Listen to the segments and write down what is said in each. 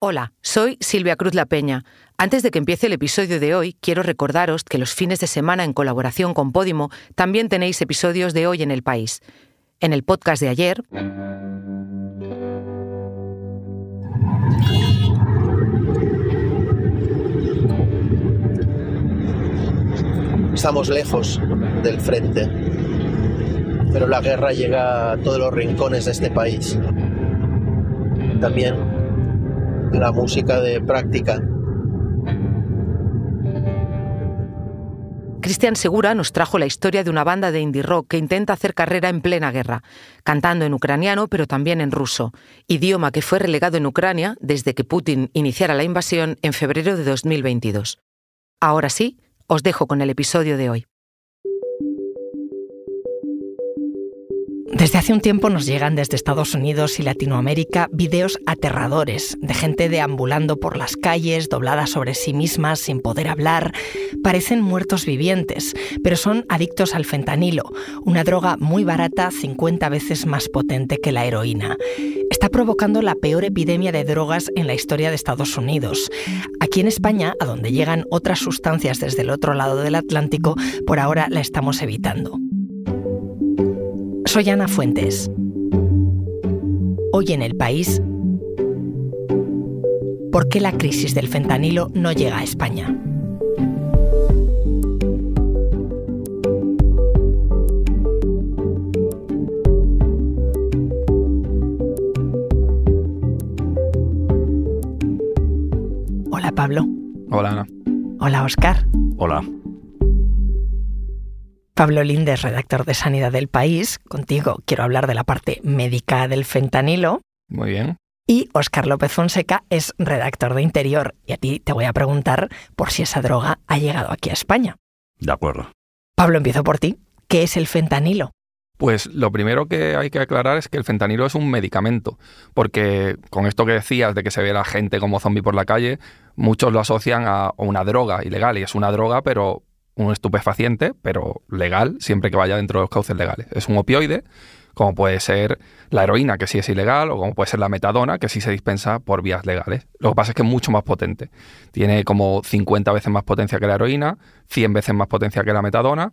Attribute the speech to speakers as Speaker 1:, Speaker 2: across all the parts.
Speaker 1: Hola, soy Silvia Cruz La Peña. Antes de que empiece el episodio de hoy, quiero recordaros que los fines de semana en colaboración con Podimo también tenéis episodios de Hoy en el País. En el podcast de ayer... Estamos lejos del frente, pero la guerra llega a todos los rincones de este país. También la música de práctica. Cristian Segura nos trajo la historia de una banda de indie rock que intenta hacer carrera en plena guerra, cantando en ucraniano pero también en ruso, idioma que fue relegado en Ucrania desde que Putin iniciara la invasión en febrero de 2022. Ahora sí, os dejo con el episodio de hoy. Desde hace un tiempo nos llegan desde Estados Unidos y Latinoamérica videos aterradores de gente deambulando por las calles, doblada sobre sí mismas, sin poder hablar. Parecen muertos vivientes, pero son adictos al fentanilo, una droga muy barata 50 veces más potente que la heroína. Está provocando la peor epidemia de drogas en la historia de Estados Unidos. Aquí en España, a donde llegan otras sustancias desde el otro lado del Atlántico, por ahora la estamos evitando. Soy Ana Fuentes. Hoy en el país, ¿por qué la crisis del fentanilo no llega a España? Hola Pablo. Hola Ana. Hola Oscar. Hola. Pablo Lindes, redactor de Sanidad del País. Contigo quiero hablar de la parte médica del fentanilo. Muy bien. Y Óscar López Fonseca es redactor de Interior. Y a ti te voy a preguntar por si esa droga ha llegado aquí a España. De acuerdo. Pablo, empiezo por ti. ¿Qué es el fentanilo?
Speaker 2: Pues lo primero que hay que aclarar es que el fentanilo es un medicamento, porque con esto que decías de que se ve la gente como zombie por la calle, muchos lo asocian a una droga ilegal, y es una droga, pero un estupefaciente, pero legal, siempre que vaya dentro de los cauces legales. Es un opioide, como puede ser la heroína, que sí es ilegal, o como puede ser la metadona, que sí se dispensa por vías legales. Lo que pasa es que es mucho más potente. Tiene como 50 veces más potencia que la heroína, 100 veces más potencia que la metadona,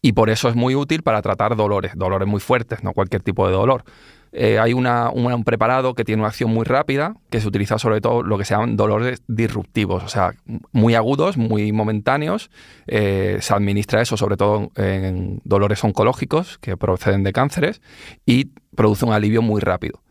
Speaker 2: y por eso es muy útil para tratar dolores, dolores muy fuertes, no cualquier tipo de dolor. Eh, hay un preparado que tiene una acción muy rápida, que se utiliza sobre todo lo que se llaman dolores disruptivos, o sea, muy agudos, muy momentáneos. Eh, se administra eso sobre todo en dolores oncológicos que proceden de cánceres y produce un alivio muy rápido.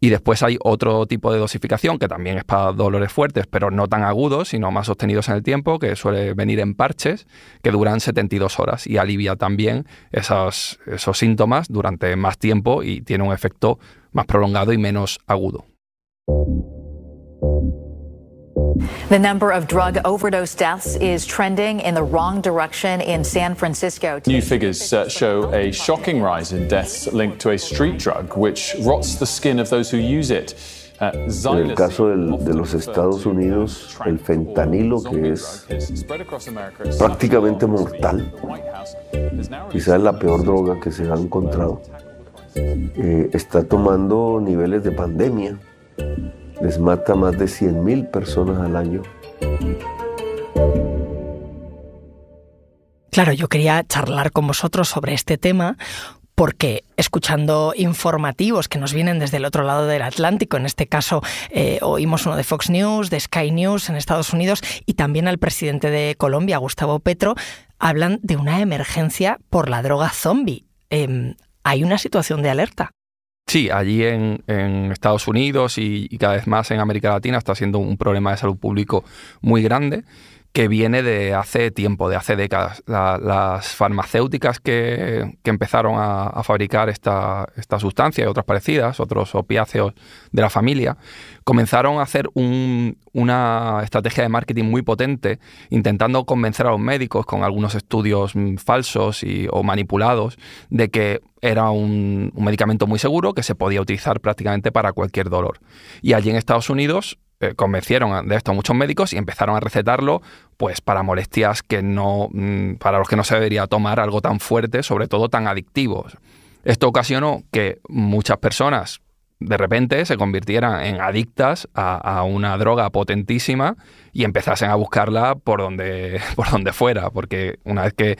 Speaker 2: Y después hay otro tipo de dosificación que también es para dolores fuertes, pero no tan agudos, sino más sostenidos en el tiempo, que suele venir en parches, que duran 72 horas y alivia también esos, esos síntomas durante más tiempo y tiene un efecto más prolongado y menos agudo.
Speaker 1: The number of drug overdose deaths is trending in the wrong direction in San Francisco.
Speaker 2: New figures uh, show a shocking rise in deaths linked to a street drug, which rots the skin of those who use it. Uh, en el caso
Speaker 3: del, de los Estados Unidos, el fentanilo, que es prácticamente mortal, quizás la peor droga que se ha encontrado, eh, está tomando niveles de pandemia. les mata más de 100.000 personas al año.
Speaker 1: Claro, yo quería charlar con vosotros sobre este tema porque escuchando informativos que nos vienen desde el otro lado del Atlántico, en este caso eh, oímos uno de Fox News, de Sky News en Estados Unidos y también al presidente de Colombia, Gustavo Petro, hablan de una emergencia por la droga zombie. Em, hay una situación de alerta.
Speaker 2: Sí, allí en, Estados Unidos y, cada vez más en América Latina está siendo un problema de salud público muy grande que viene de hace tiempo, de hace décadas. las farmacéuticas que, empezaron a, fabricar esta, sustancia y otras parecidas, otros opiáceos de la familia, comenzaron a hacer una estrategia de marketing muy potente, intentando convencer a los médicos con algunos estudios mm, falsos o manipulados de que era un medicamento muy seguro que se podía utilizar prácticamente para cualquier dolor. Y allí en Estados Unidos eh, convencieron de esto muchos médicos y empezaron a recetarlo pues para molestias que no mm, para los que no se debería tomar algo tan fuerte, sobre todo tan adictivos. Esto ocasionó que muchas personas de repente se convirtieran en adictas a, una droga potentísima y empezasen a buscarla por donde, por donde fuera, porque una vez que,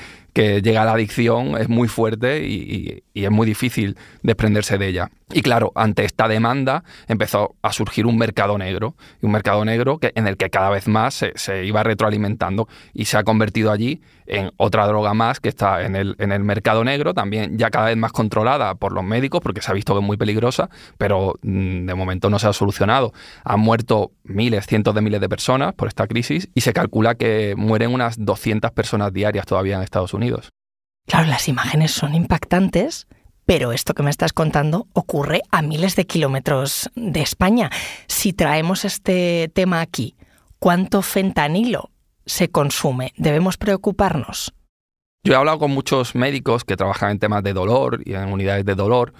Speaker 2: llega la adicción es muy fuerte y es muy difícil desprenderse de ella. Y claro, ante esta demanda empezó a surgir un mercado negro, y un mercado negro que, en el que cada vez más se, iba retroalimentando y se ha convertido allí en otra droga más que está en el, en el mercado negro, también ya cada vez más controlada por los médicos, porque se ha visto que es muy peligrosa, pero mm, de momento no se ha solucionado. Han muerto miles, cientos de miles de personas por esta crisis y se calcula que mueren unas 200 personas diarias todavía en Estados Unidos.
Speaker 1: Claro, las imágenes son impactantes pero esto que me estás contando ocurre a miles de kilómetros de España. Si traemos este tema aquí, ¿cuánto fentanilo se consume? ¿Debemos preocuparnos?
Speaker 2: Yo he hablado con muchos médicos que trabajan en temas de dolor y en unidades de dolor,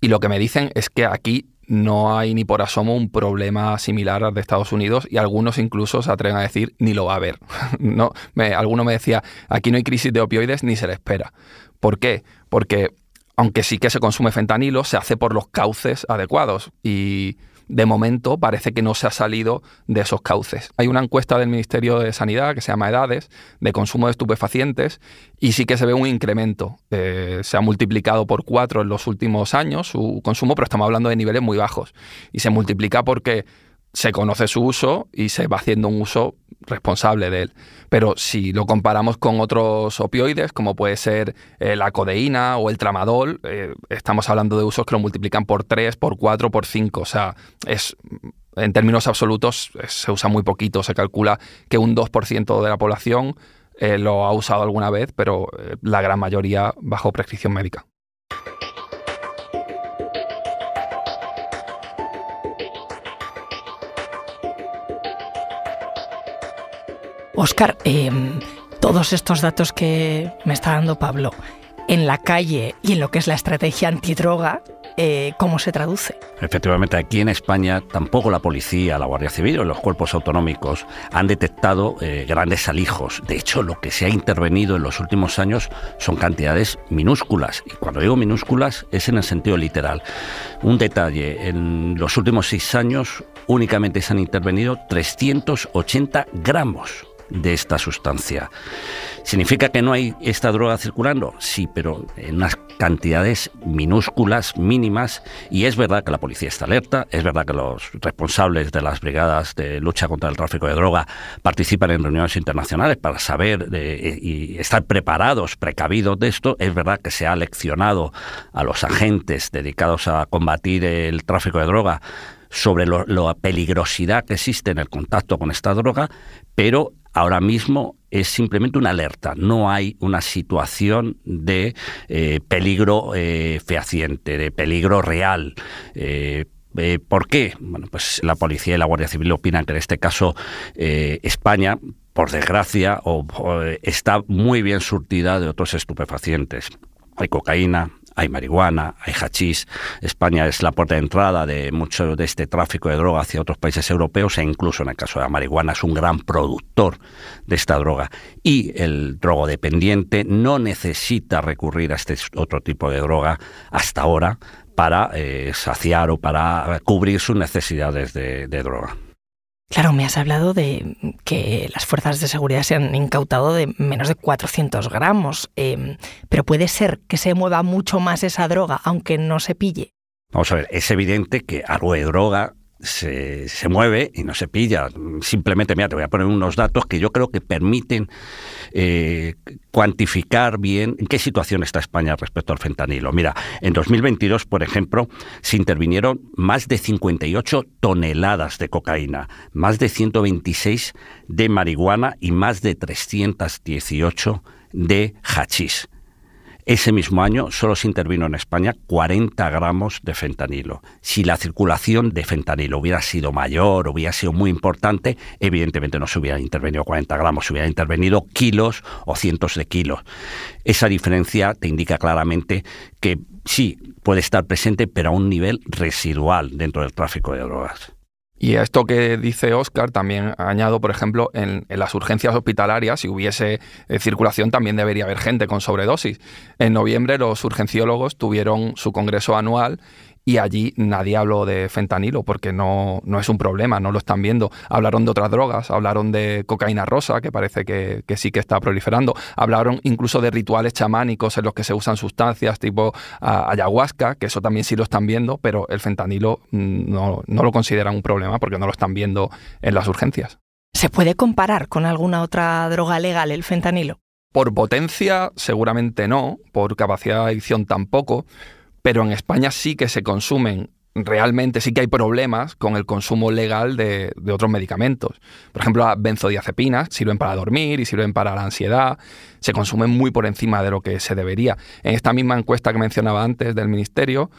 Speaker 2: y lo que me dicen es que aquí no hay ni por asomo un problema similar al de Estados Unidos y algunos incluso se atreven a decir ni lo va a haber. no, alguno me decía, aquí no hay crisis de opioides ni se le espera. ¿Por qué? Porque aunque sí que se consume fentanilo, se hace por los cauces adecuados y de momento parece que no se ha salido de esos cauces. Hay una encuesta del Ministerio de Sanidad que se llama Edades de consumo de estupefacientes y sí que se ve un incremento. Eh, se ha multiplicado por cuatro en los últimos años su consumo, pero estamos hablando de niveles muy bajos. Y se multiplica porque se conoce su uso y se va haciendo un uso responsable de él. Pero si lo comparamos con otros opioides, como puede ser eh, la codeína o el tramadol, eh, estamos hablando de usos que lo multiplican por 3, por 4, por 5. O sea, es, en términos absolutos se usa muy poquito. Se calcula que un 2% de la población eh, lo ha usado alguna vez, pero la gran mayoría bajo prescripción médica.
Speaker 1: Oscar, em, todos estos datos que me está dando Pablo en la calle y en lo que es la estrategia antidroga, eh, ¿cómo se traduce?
Speaker 3: Efectivamente, aquí en España tampoco la policía, la Guardia Civil o los cuerpos autonómicos han detectado eh, grandes alijos. De hecho, lo que se ha intervenido en los últimos años son cantidades minúsculas. Y cuando digo minúsculas es en el sentido literal. Un detalle, en los últimos seis años únicamente se han intervenido 380 gramos de esta sustancia. ¿Significa que no hay esta droga circulando? Sí, pero en unas cantidades minúsculas, mínimas, y es verdad que la policía está alerta, es verdad que los responsables de las brigadas de lucha contra el tráfico de droga participan en reuniones internacionales para saber eh, y estar preparados, precavidos de esto, es verdad que se ha leccionado a los agentes dedicados a combatir el tráfico de droga sobre la peligrosidad que existe en el contacto con esta droga, pero ahora mismo es simplemente una alerta, no hay una situación de eh, peligro eh, fehaciente, de peligro real. Eh, ¿Por qué? Bueno, pues la policía y la Guardia Civil opinan que en este caso España, por desgracia, está muy bien surtida de otros estupefacientes. Hay cocaína, hay marihuana, hay hachís. España es la puerta de entrada de mucho de este tráfico de droga hacia otros países europeos e incluso en el caso de la marihuana es un gran productor de esta droga. Y el drogodependiente no necesita recurrir a este otro tipo de droga hasta ahora para eh, saciar o para cubrir sus necesidades de droga.
Speaker 1: Claro, me has hablado de que las fuerzas de seguridad se han incautado de menos de 400 gramos, em, pero puede ser que se mueva mucho más esa droga, aunque no se pille.
Speaker 3: Vamos a ver, es evidente que algo de droga se, mueve y no se pilla. Simplemente, mira, te voy a poner unos datos que yo creo que permiten eh, cuantificar bien en qué situación está España respecto al fentanilo. Mira, en 2022, por ejemplo, se intervinieron más de 58 toneladas de cocaína, más de 126 de marihuana y más de 318 de hachís. Ese mismo año solo se intervino en España 40 gramos de fentanilo. Si la circulación de fentanilo hubiera sido mayor, hubiera sido muy importante, evidentemente no se hubieran intervenido 40 gramos, se hubieran intervenido kilos o cientos de kilos. Esa diferencia te indica claramente que sí, puede estar presente, pero a un nivel residual dentro del tráfico de drogas. Y
Speaker 2: a esto que dice Oscar, también añado, por ejemplo, en, las urgencias hospitalarias, si hubiese eh, circulación, también debería haber gente con sobredosis. En noviembre los urgenciólogos tuvieron su congreso anual y allí nadie habló de fentanilo porque no, es un problema, no lo están viendo. Hablaron de otras drogas, hablaron de cocaína rosa, que parece que, sí que está proliferando, hablaron incluso de rituales chamánicos en los que se usan sustancias tipo ah, ayahuasca, que eso también sí lo están viendo, pero el fentanilo mm, no, no lo consideran un problema porque no lo están viendo en las urgencias.
Speaker 1: ¿Se puede comparar con alguna otra droga legal el fentanilo?
Speaker 2: Por potencia, seguramente no, por capacidad de adicción tampoco, pero en España sí que se consumen realmente sí que hay problemas con el consumo legal de, otros medicamentos. Por ejemplo, las benzodiazepinas sirven para dormir y sirven para la ansiedad, se consumen muy por encima de lo que se debería. En esta misma encuesta que mencionaba antes del Ministerio,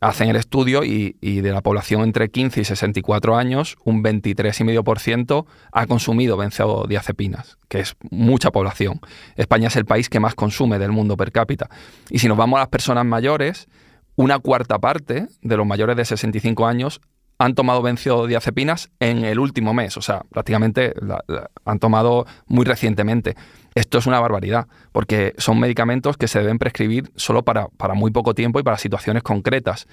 Speaker 2: hacen el estudio y, y de la población entre 15 y 64 años, un 23,5% ha consumido benzodiazepinas, que es mucha población. España es el país que más consume del mundo per cápita. Y si nos vamos a las personas mayores, una cuarta parte de los mayores de 65 años han tomado benzodiazepinas en el último mes, o sea, prácticamente han tomado muy recientemente. Esto es una barbaridad, porque son medicamentos que se deben prescribir solo para, para muy poco tiempo y para situaciones concretas.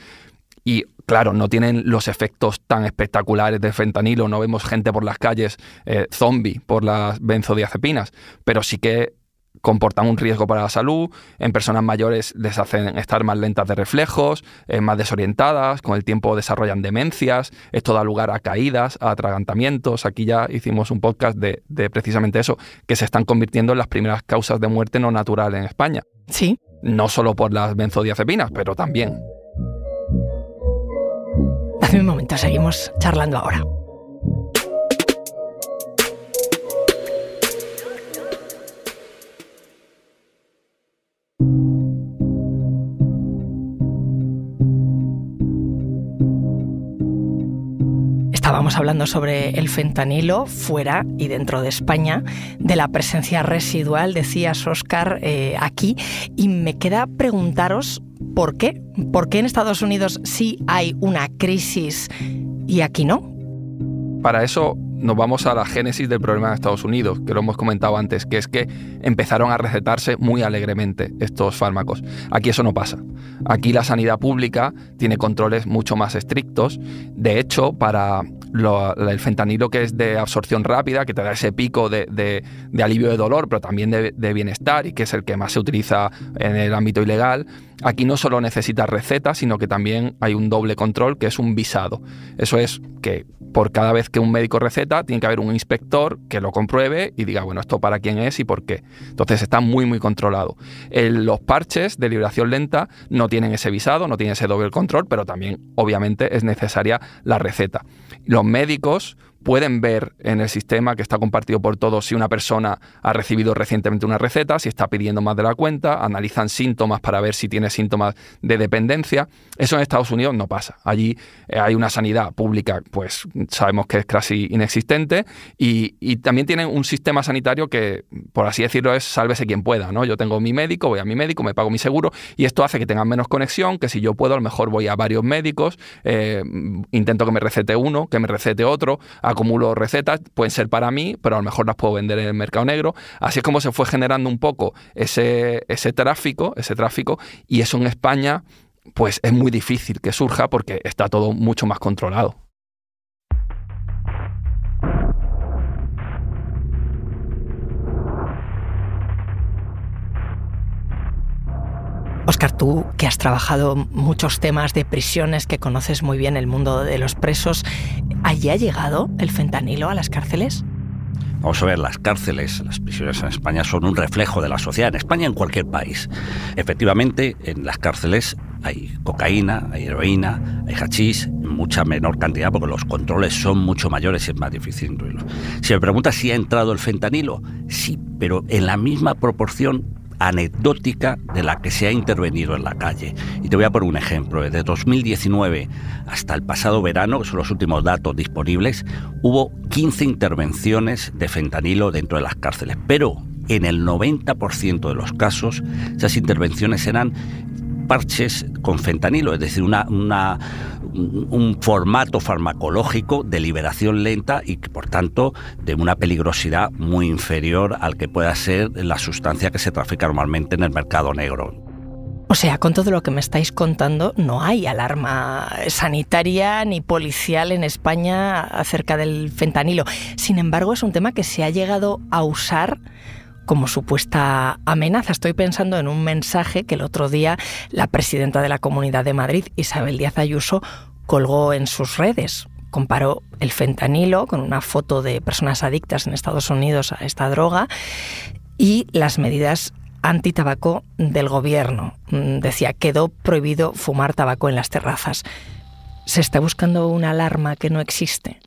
Speaker 2: Y claro, no tienen los efectos tan espectaculares de fentanilo, no vemos gente por las calles eh, zombie por las benzodiazepinas, pero sí que comportan un riesgo para la salud, en personas mayores les hacen estar más lentas de reflejos, eh, más desorientadas, con el tiempo desarrollan demencias, esto da lugar a caídas, a atragantamientos, aquí ya hicimos un podcast de, precisamente eso, que se están convirtiendo en las primeras causas de muerte no natural en España. Sí. No solo por las benzodiazepinas, pero también.
Speaker 1: hace un momento, seguimos charlando ahora. Vamos hablando sobre el fentanilo fuera y dentro de España, de la presencia residual, decías Oscar, eh, aquí, y me queda preguntaros por qué, por qué en Estados Unidos sí hay una crisis y aquí no.
Speaker 2: Para eso nos vamos a la génesis del problema en Estados Unidos, que lo hemos comentado antes, que es que empezaron a recetarse muy alegremente estos fármacos. Aquí eso no pasa. Aquí la sanidad pública tiene controles mucho más estrictos. De hecho, para el fentanilo que es de absorción rápida, que te da ese pico de, alivio de dolor, pero también de bienestar y que es el que más se utiliza en el ámbito ilegal. Aquí no solo necesita receta, sino que también hay un doble control que es un visado. Eso es que por cada vez que un médico receta, tiene que haber un inspector que lo compruebe y diga, bueno, esto para quién es y por qué. Entonces está muy, muy controlado. los parches de liberación lenta no tienen ese visado, no tienen ese doble control, pero también, obviamente, es necesaria la receta. Los médicos, pueden ver en el sistema que está compartido por todos si una persona ha recibido recientemente una receta, si está pidiendo más de la cuenta, analizan síntomas para ver si tiene síntomas de dependencia. Eso en Estados Unidos no pasa. Allí eh, hay una sanidad pública, pues sabemos que es casi inexistente, y, también tienen un sistema sanitario que, por así decirlo, es sálvese quien pueda. ¿no? Yo tengo mi médico, voy a mi médico, me pago mi seguro, y esto hace que tengan menos conexión, que si yo puedo, a lo mejor voy a varios médicos, eh, intento que me recete uno, que me recete otro, acumulo recetas, pueden ser para mí, pero a lo mejor las puedo vender en el mercado negro. Así es como se fue generando un poco ese, ese tráfico, ese tráfico, y eso en España pues es muy difícil que surja porque está todo mucho más controlado.
Speaker 1: Oscar, tú que has trabajado muchos temas de prisiones, que conoces muy bien el mundo de los presos, ¿allí ha llegado el fentanilo a las cárceles?
Speaker 3: Vamos a ver, las cárceles, las prisiones en España son un reflejo de la sociedad, en España, en cualquier país. Efectivamente, en las cárceles hay cocaína, hay heroína, hay hachís, en mucha menor cantidad porque los controles son mucho mayores y es más difícil Si me preguntas si ha entrado el fentanilo, sí, pero en la misma proporción anecdótica de la que se ha intervenido en la calle. Y te voy a poner un ejemplo. Desde ¿eh? 2019 hasta el pasado verano, que son los últimos datos disponibles, hubo 15 intervenciones de fentanilo dentro de las cárceles. Pero en el 90% de los casos, esas intervenciones eran parches con fentanilo, es decir, un formato farmacológico de liberación lenta y, por tanto, de una peligrosidad muy inferior al que pueda ser la sustancia que se trafica normalmente en el mercado negro.
Speaker 1: O sea, con todo lo que me estáis contando, no hay alarma sanitaria ni policial en España acerca del fentanilo. Sin embargo, es un tema que se ha llegado a usar como supuesta amenaza. Estoy pensando en un mensaje que el otro día la presidenta de la Comunidad de Madrid, Isabel Díaz Ayuso, colgó en sus redes. Comparó el fentanilo con una foto de personas adictas en Estados Unidos a esta droga y las medidas anti-tabaco del gobierno. Mm, decía, quedó prohibido fumar tabaco en las terrazas. Se está buscando una alarma que no existe.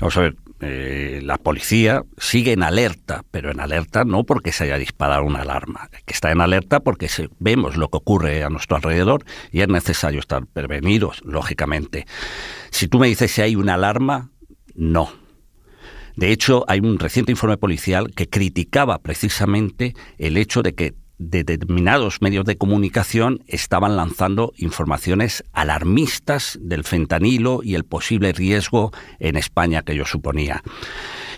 Speaker 3: Vamos a ver, eh, la policía sigue en alerta, pero en alerta no porque se haya disparado una alarma, que está en alerta porque vemos lo que ocurre a nuestro alrededor y es necesario estar prevenidos, lógicamente. Si tú me dices si hay una alarma, no. De hecho, hay un reciente informe policial que criticaba precisamente el hecho de que determinados medios de comunicación estaban lanzando informaciones alarmistas del fentanilo y el posible riesgo en España que yo suponía.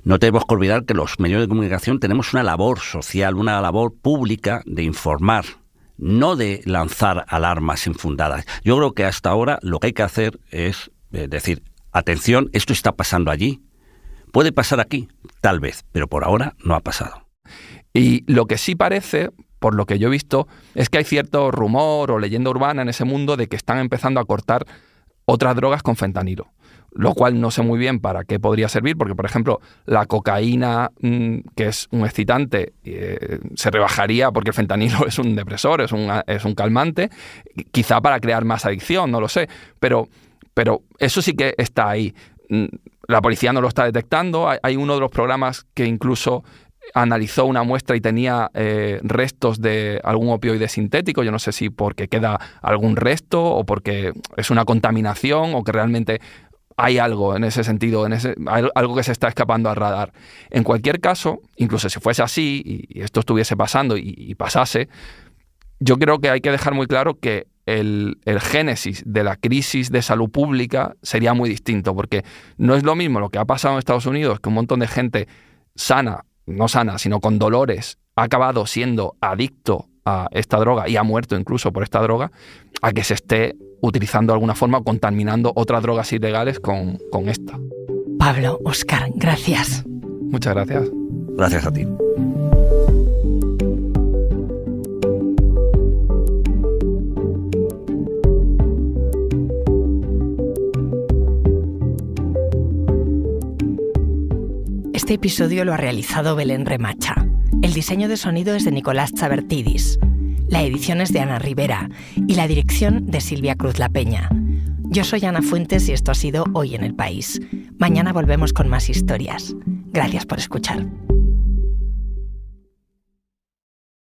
Speaker 3: No tenemos que olvidar que los medios de comunicación tenemos una labor social, una labor pública de informar no de lanzar alarmas infundadas. Yo creo que hasta ahora lo que hay que hacer es eh, decir, atención, esto está pasando allí, puede pasar aquí, tal vez, pero por ahora no ha pasado. Y
Speaker 2: lo que sí parece, por lo que yo he visto, es que hay cierto rumor o leyenda urbana en ese mundo de que están empezando a cortar otras drogas con fentanilo, lo cual no sé muy bien para qué podría servir, porque por ejemplo la cocaína, mm, que es un excitante, eh, se rebajaría porque el fentanilo es un depresor, es un, es un calmante, quizá para crear más adicción, no lo sé, pero, pero eso sí que está ahí mm, la policía no lo está detectando. Hay uno de los programas que incluso analizó una muestra y tenía eh, restos de algún opioide sintético, yo no sé si porque queda algún resto o porque es una contaminación o que realmente hay algo en ese sentido, en algo que se está escapando al radar. En cualquier caso, incluso si fuese así y, esto estuviese pasando y, pasase, yo creo que hay que dejar muy claro que el, el génesis de la crisis de salud pública sería muy distinto, porque no es lo mismo lo que ha pasado en Estados Unidos, que un montón de gente sana no sana, sino con dolores, ha acabado siendo adicto a esta droga y ha muerto incluso por esta droga, a que se esté utilizando de alguna forma o contaminando otras drogas ilegales con, con esta.
Speaker 1: Pablo, Oscar, gracias.
Speaker 2: Muchas gracias. Gracias a ti.
Speaker 1: Este episodio lo ha realizado Belén Remacha. El diseño de sonido es de Nicolás Chabertidis. La edición es de Ana Rivera y la dirección de Silvia Cruz La Peña. Yo soy Ana Fuentes y esto ha sido Hoy en el País. Mañana volvemos con más historias. Gracias por escuchar.